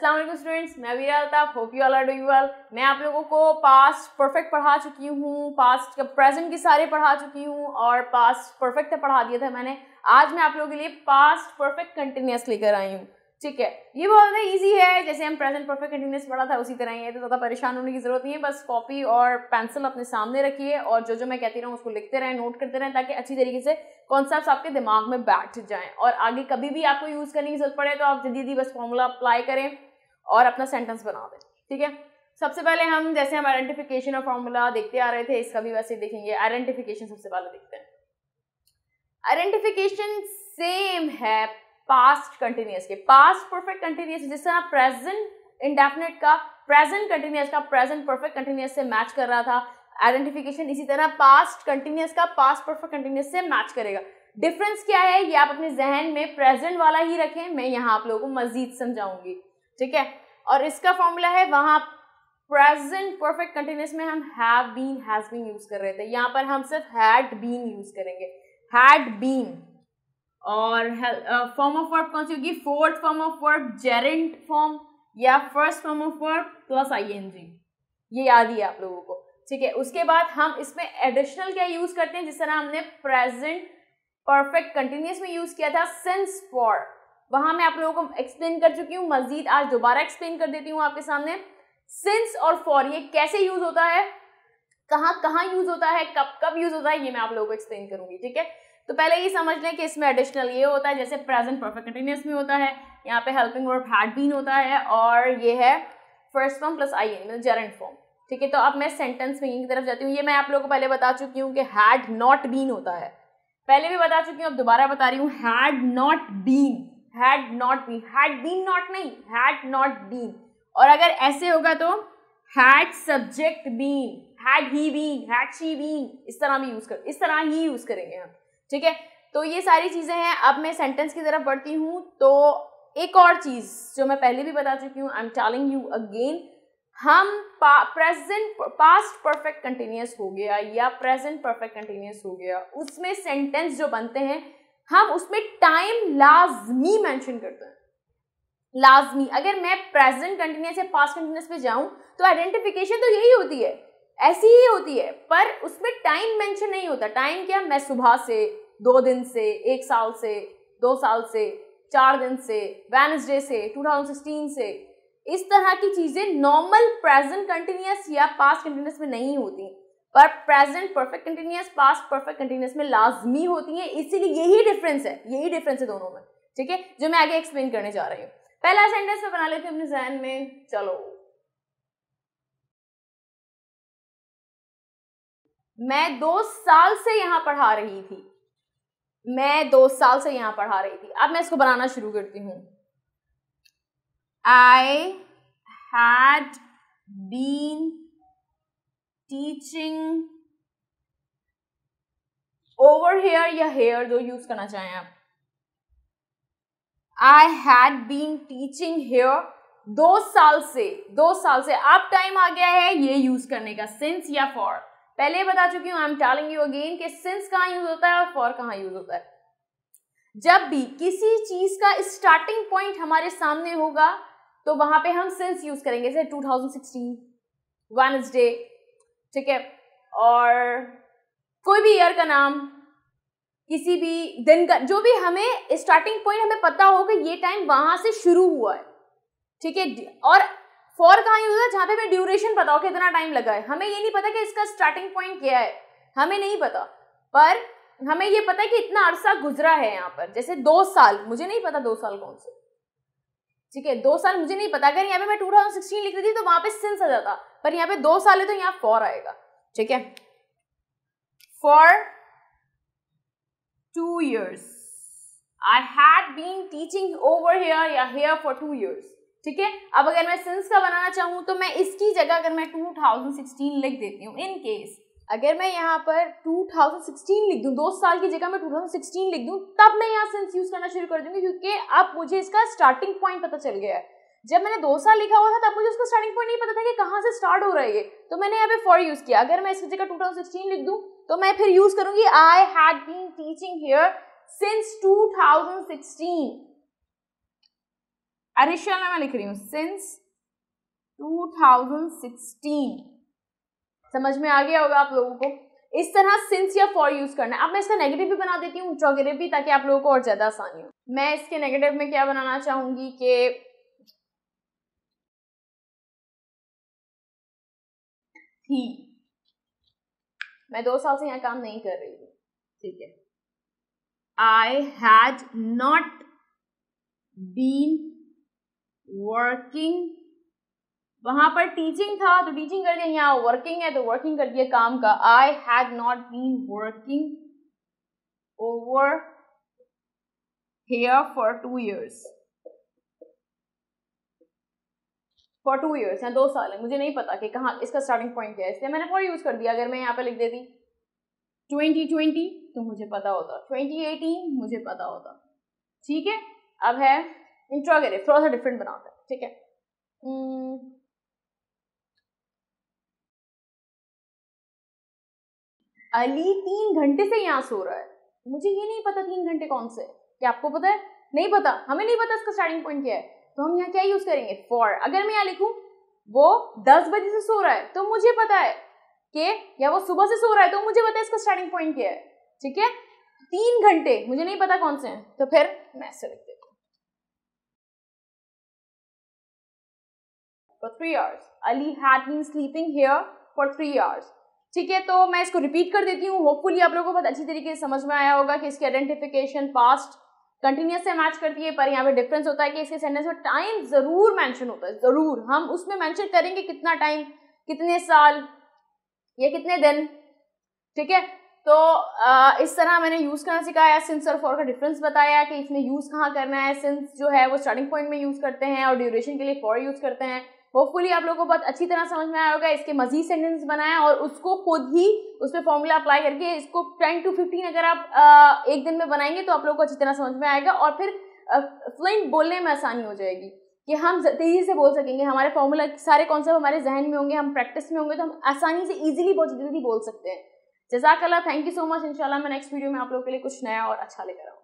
अस्सलाम वालेकुम स्टूडेंट्स मैं Veera Altaf hope you all are doing well मैं आप लोगों को पास्ट परफेक्ट पढ़ा चुकी हूँ पास्ट के प्रेजेंट के सारे पढ़ा चुकी हूँ और पास्ट परफेक्ट पढ़ा दिया था मैंने आज मैं आप लोगों के लिए पास्ट परफेक्ट कंटिन्यूस लेकर आई हूँ ठीक है ये बहुत ज़्यादा ईजी है जैसे हम प्रेजेंट परफेक्ट कंटिन्यूस पढ़ा था उसी तरह ही है तो ज़्यादा परेशान होने की ज़रूरत नहीं है बस कॉपी और पेंसिल अपने सामने रखिए और जो जो मैं कहती रहूँ उसको लिखते रहें नोट करते रहें ताकि अच्छी तरीके से कॉन्सेप्ट आपके दिमाग में बैठ जाएँ और आगे कभी भी आपको यूज़ करने की ज़रूरत पड़े तो आप जल्दी जल्दी बस फॉर्मूला अप्लाई करें और अपना सेंटेंस बना दें ठीक है सबसे पहले हम जैसे हम आइडेंटिफिकेशन और फॉर्मूला देखते आ रहे थे इसका भी वैसे देखेंगे आइडेंटिफिकेशन सबसे पहले देखते हैं आइडेंटिफिकेशन सेम है पास्ट कंटिन्यूस के पास्ट परफेक्ट कंटिन्यूस जिस तरह प्रेजेंट इंडेफिनेट का प्रेजेंट कंटिन्यूस का प्रेजेंट परफेक्ट कंटिन्यूस से मैच कर रहा था आइडेंटिफिकेशन इसी तरह पास्ट कंटिन्यूस का पास्ट परफेक्ट कंटिन्यूस से मैच करेगा डिफरेंस क्या है ये आप अपने जहन में प्रेजेंट वाला ही रखें मैं यहाँ आप लोगों को मजीद समझाऊंगी ठीक है और इसका फॉर्मूला है वहां प्रेजेंट परफेक्ट कंटिन्यूस में हम have been has been use कर रहे थे यहां पर हम सिर्फ हैड बीन यूज करेंगे हैड बीन और फॉर्म ऑफ वर्ब कौन सी होगी fourth form of verb gerund form या first form of verb plus I N G ये याद ही है आप लोगों को ठीक है उसके बाद हम इसमें एडिशनल क्या यूज करते हैं जिस तरह हमने प्रेजेंट परफेक्ट कंटिन्यूस में यूज किया था सिंस फॉर वहां मैं आप लोगों को एक्सप्लेन कर चुकी हूँ मजीद आज दोबारा एक्सप्लेन कर देती हूँ आपके सामने सिंस और फॉर ये कैसे यूज होता है कहाँ कहाँ यूज होता है कब कब यूज होता है ये मैं आप लोगों को एक्सप्लेन करूंगी ठीक है तो पहले ये समझ लें कि इसमें एडिशनल ये होता है जैसे प्रेजेंट परफेक्ट कंटिन्यूस में होता है यहाँ पे हेल्पिंग वर्ब हैड बीन होता है और ये है first form plus I N gerund form ठीक है तो अब मैं सेंटेंस में की तरफ जाती हूँ ये मैं आप लोगों को पहले बता चुकी हूँ कि हैड नॉट बीन होता है पहले भी बता चुकी हूँ अब दोबारा बता रही हूँ had not been had not been had been not नहीं हैड नॉट बीन और अगर ऐसे होगा तो had subject been had he been had she been इस तरह भी यूज कर इस तरह ही यूज करेंगे हम ठीक है तो ये सारी चीजें हैं अब मैं सेंटेंस की तरफ बढ़ती हूँ तो एक और चीज जो मैं पहले भी बता चुकी हूँ I am telling you again हम प्रेजेंट पास्ट परफेक्ट कंटिन्यूस हो गया या प्रेजेंट परफेक्ट कंटिन्यूस हो गया उसमें सेंटेंस जो बनते हैं हम उसमें टाइम लाजमी मेंशन करते हैं लाजमी अगर मैं प्रेजेंट कंटिन्यूस या पास्ट कंटिन्यूस पे जाऊं तो आइडेंटिफिकेशन तो यही होती है ऐसी ही होती है पर उसमें टाइम मेंशन नहीं होता टाइम क्या मैं सुबह से दो दिन से एक साल से दो साल से चार दिन से वेनसडे से 2016 से इस तरह की चीज़ें नॉर्मल प्रेजेंट कंटिन्यूस या पास्ट कंटिन्यूस में नहीं होती पर present perfect continuous past perfect continuous में लाजमी होती है इसीलिए यही डिफरेंस है यही डिफरेंस है दोनों में ठीक है जो मैं आगे एक्सप्लेन करने जा रही हूँ पहला सेंटेंस में बना लेते हैं अपने जहन में चलो मैं दो साल से यहाँ पढ़ा रही थी मैं दो साल से यहाँ पढ़ा रही थी अब मैं इसको बनाना शुरू करती हूँ I had been teaching over here या हेयर दो यूज करना चाहें आप I had been teaching here दो साल से दो साल से अब टाइम आ गया है ये यूज करने का सिंस या फॉर पहले बता चुकी हूं I am telling you again कि सिंस कहाँ यूज होता है और फॉर कहाँ यूज होता है जब भी किसी चीज का स्टार्टिंग पॉइंट हमारे सामने होगा तो वहां पे हम सिंस यूज करेंगे जैसे 2016 वेनसडे ठीक है और कोई भी ईयर का नाम किसी भी दिन का जो भी हमें स्टार्टिंग पॉइंट हमें पता हो कि ये टाइम वहां से शुरू हुआ है ठीक है और फॉर कहाँ यूज है जहाँ पे हमें ड्यूरेशन पता हो कितना टाइम लगा है हमें ये नहीं पता कि इसका स्टार्टिंग पॉइंट क्या है हमें नहीं पता पर हमें ये पता है कि इतना अरसा गुजरा है यहाँ पर जैसे दो साल मुझे नहीं पता दो साल कौन से ठीक है दो साल मुझे नहीं पता अगर यहाँ पे मैं सिक्सटीन लिख रही थी तो वहां पे सिंस आ जाता पर यहाँ पे दो साल है तो यहाँ फॉर आएगा ठीक है for two years I had been teaching over here या हेयर फॉर टू ईयर्स ठीक है अब अगर मैं सिंस का बनाना चाहूँ तो मैं इसकी जगह अगर मैं टू थाउजेंड सिक्सटीन लिख देती हूँ इनकेस अगर मैं यहाँ पर 2016 लिख दूँ दो साल की जगह मैं 2016 लिख दूँ तब मैं यहाँ सेंस यूज़ करना शुरू कर दूँगी क्योंकि अब मुझे इसका स्टार्टिंग पॉइंट पता चल गया है जब मैंने दो साल लिखा हुआ था तब मुझे उसका स्टार्टिंग पॉइंट नहीं पता था कि कहाँ से स्टार्ट हो रहा है ये तो मैंने यहाँ पे फॉर यूज़ किया अगर मैं इसकी जगह टू लिख दूँ तो मैं फिर यूज़ करूँगी I had been teaching here since two thousand में मैं लिख रही हूँ सिंस 2016 समझ में आ गया होगा आप लोगों को इस तरह सिंस या फॉर यूज करना है अब मैं इसका नेगेटिव भी बना देती हूँ ट्रोगेटिव भी ताकि आप लोगों को और ज्यादा आसानी हो मैं इसके नेगेटिव में क्या बनाना चाहूंगी कि थी मैं दो साल से यहाँ काम नहीं कर रही हूँ ठीक है I had not been working वहां पर टीचिंग था तो टीचिंग कर दिया यहाँ वर्किंग है तो वर्किंग कर दिया काम का I had not been working over here for two years for two years है दो साल है मुझे नहीं पता कि कहाँ इसका स्टार्टिंग पॉइंट क्या है इसलिए मैंने फॉर यूज कर दिया अगर मैं यहाँ पर लिख देती ट्वेंटी ट्वेंटी तो मुझे पता होता ट्वेंटी एटीन मुझे पता होता ठीक है अब है इंट्रोगेटिव थोड़ा सा डिफरेंट बनाता है ठीक है hmm, अली तीन घंटे से यहाँ सो रहा है मुझे ये नहीं पता तीन घंटे कौन से क्या आपको पता है नहीं पता हमें नहीं पता इसका स्टार्टिंग पॉइंट क्या है तो हम यहाँ क्या यूज करेंगे फॉर अगर मैं यहाँ लिखू वो दस बजे से सो रहा है तो मुझे पता है कि या वो सुबह से सो रहा है तो मुझे पता है इसका स्टार्टिंग पॉइंट क्या है ठीक है तीन घंटे मुझे नहीं पता कौन से हैं तो फिर मैं ऐसे लिख देती हूँ three hours Ali had been sleeping here for three hours ठीक है तो मैं इसको रिपीट कर देती हूँ होपफुली आप लोगों को बहुत अच्छी तरीके से समझ में आया होगा कि इसकी आइडेंटिफिकेशन पास्ट कंटिन्यूस से मैच करती है पर यहाँ पे डिफरेंस होता है कि इसके सेंटेंस में टाइम ज़रूर मैंशन होता है ज़रूर हम उसमें मैंशन करेंगे कितना टाइम कितने साल या कितने दिन ठीक है तो आ, इस तरह मैंने यूज़ करना सिखाया सिंस और फॉर का डिफरेंस बताया कि इसमें यूज़ कहाँ करना है सिंस जो है वो स्टार्टिंग पॉइंट में यूज़ करते हैं और ड्यूरेशन के लिए फॉर यूज़ करते हैं होपफुली आप लोगों को बहुत अच्छी तरह समझ में आया होगा इसके मजीद सेंटेंस बनाया और उसको खुद ही उस पर फॉर्मूला अप्लाई करके इसको टेन टू फिफ्टीन अगर आप एक दिन में बनाएंगे तो आप लोगों को अच्छी तरह समझ में आएगा और फिर फ्लेंट बोलने में आसानी हो जाएगी कि हम तेज़ी से बोल सकेंगे हमारे फॉर्मूला सारे कॉन्सेप्ट हमारे जहन में होंगे हम प्रैक्टिस में होंगे तो हम आसानी से ईजिली बहुत जल्दी बोल सकते हैं जजाकल्ला थैंक यू सो मच इनशाला मैं नेक्स्ट वीडियो में आप लोगों के लिए कुछ नया और अच्छा लेकर आऊँ